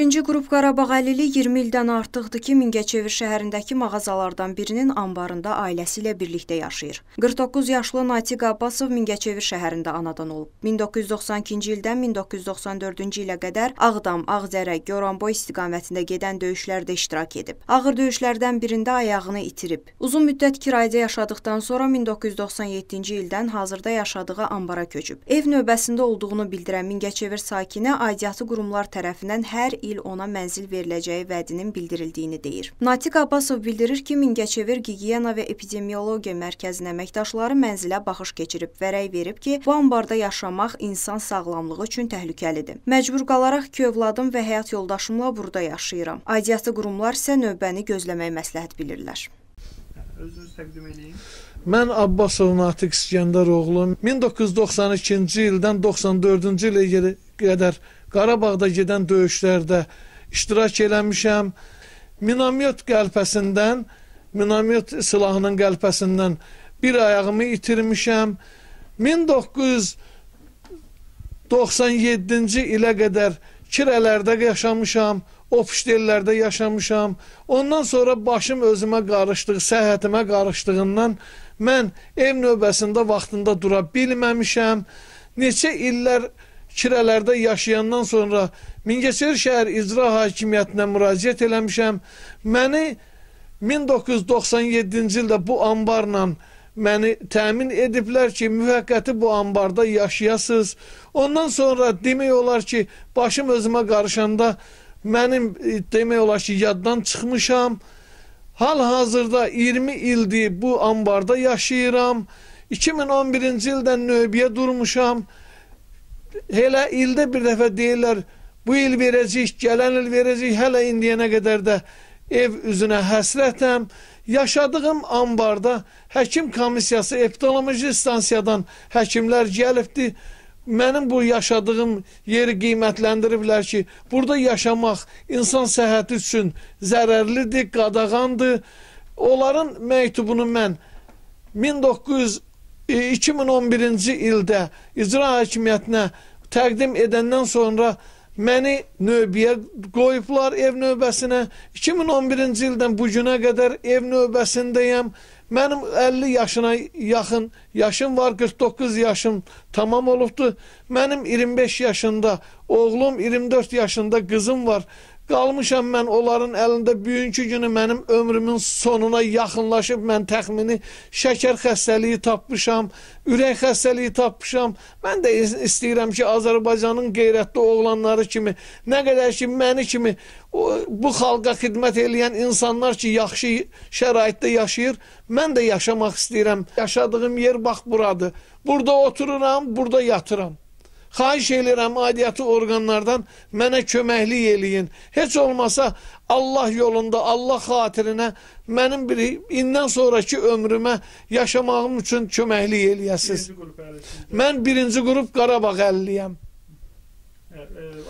Birinci qrup Qarabağ əlili 20 ildən artıqdır ki, Mingəçevir şəhərindəki mağazalardan birinin ambarında ailəsi ilə birlikdə yaşayır. 49 yaşlı Natiq Abbasov Mingəçevir şəhərində anadan olub. 1992-ci ildən 1994-cü ilə qədər Ağdam, Ağdərə, Goranboy istiqamətində gedən döyüşlərdə iştirak edib. Ağır döyüşlərdən birində ayağını itirib. Uzun müddət kirayədə yaşadıktan sonra 1997-ci ildən hazırda yaşadığı ambara köçüb. Ev növbəsində olduğunu bildirən Mingəçevir sakini aidiyyatı qurumlar tərəfindən hər il il ona mənzil veriləcəyi vədinin bildirildiyini deyir. Natiq Abbasov bildirir ki, Mingəçevir Gigiyena və Epidemiologiya Mərkəzinin əməkdaşları mənzilə baxış keçirib və rəy verib ki, bu anbarda yaşamaq insan sağlamlığı üçün təhlükəlidir. Məcbur qalaraq iki övladım və həyat yoldaşımla burada yaşayıram. Aidiyyatı qurumlar isə növbəni gözləmək məsləhət bilirlər. Özünüz təqdim edin. Mən Abbasov Natiq İskəndər oğlu 1992-ci ildən 94-cü ilə qədər Qarabağda gedən döyüşlərdə iştirak eləmişəm. Minamyot qəlpəsindən, minamyot silahının qəlpəsindən bir ayağımı itirmişəm. 1997-ci ilə qədər kirələrdə yaşamışam, ofişdellərdə yaşamışam. Ondan sonra başım özümə qarışdı, səhhətimə qarışdığından mən ev növbəsində vaxtında dura bilməmişəm. Neçə illər kirələrdə yaşayandan sonra Mingəçevir şəhər icra hakimiyyətinə müraciət eləmişəm. Məni 1997-ci ildə bu anbarla məni təmin ediblər ki, müvəqqəti bu anbarda yaşayasınız. Ondan sonra demək olar ki, başım özümə qarışanda mənim e, demək olar ki, yaddan çıxmışam. Hal-hazırda 20 ildir bu anbarda yaşayıram. 2011-ci ildən növbəyə durmuşam. Elə ildə bir dəfə deyirlər, bu il verəcəyik, gələn il verəcəyik, hələ indiyənə qədər də ev üzünə həsrətəm. Yaşadığım ambarda həkim komissiyası, epidemioloji stansiyadan həkimlər gəlibdi. Mənim bu yaşadığım yeri qiymətləndiriblər ki, burada yaşamaq insan səhəti üçün zərərlidir, qadağandır. Onların məktubunu mən 1900 2011-ci e, ildə icra hakimiyyətinə təqdim edəndən sonra məni növbəyə qoyublar ev növbəsinə. 2011-ci ildən bu günə qədər ev növbəsindəyəm. Mənim 50 yaşına yaxın yaşım var, 49 yaşım tamam olubdu. Mənim 25 yaşında oğlum, 24 yaşında qızım var. Qalmışam mən onların əlində bugünkü günü mənim ömrümün sonuna yaxınlaşıb mən təxmini şəkər xəstəliyi tapmışam, ürək xəstəliyi tapmışam. Mən də istəyirəm ki, Azərbaycanın qeyrətli oğlanları kimi, nə qədər ki, məni kimi o, bu xalqa xidmət eləyən insanlar ki, yaxşı şəraitdə yaşayır, mən də yaşamaq istəyirəm. Yaşadığım yer bax buradır. Burada otururam, burada yatıram. Xahiş eləyirəm adiyyatı orqanlardan mənə köməklik eləyin. Heç olmasa Allah yolunda, Allah xatirinə mənim bir indən sonraki ömrümə yaşamağım üçün köməklik eləyəsiniz. Birinci Mən birinci qrup Qarabağ əlliyəm. E,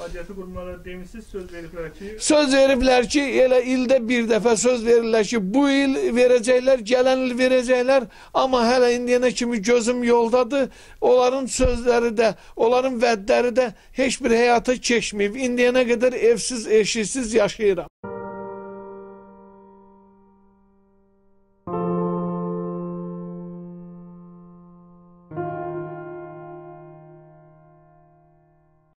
Aidiyyəti qurumlara demisiniz, söz veriblər ki... Söz veriblər ki, elə ildə bir dəfə söz verirlər ki, bu il verəcəklər, gələn il verəcəklər, amma hələ indiyənə kimi gözüm yoldadır. Onların sözləri də, onların vədləri də heç bir həyata keçməyib. İndiyənə qədər evsiz, eşiksiz yaşayıram.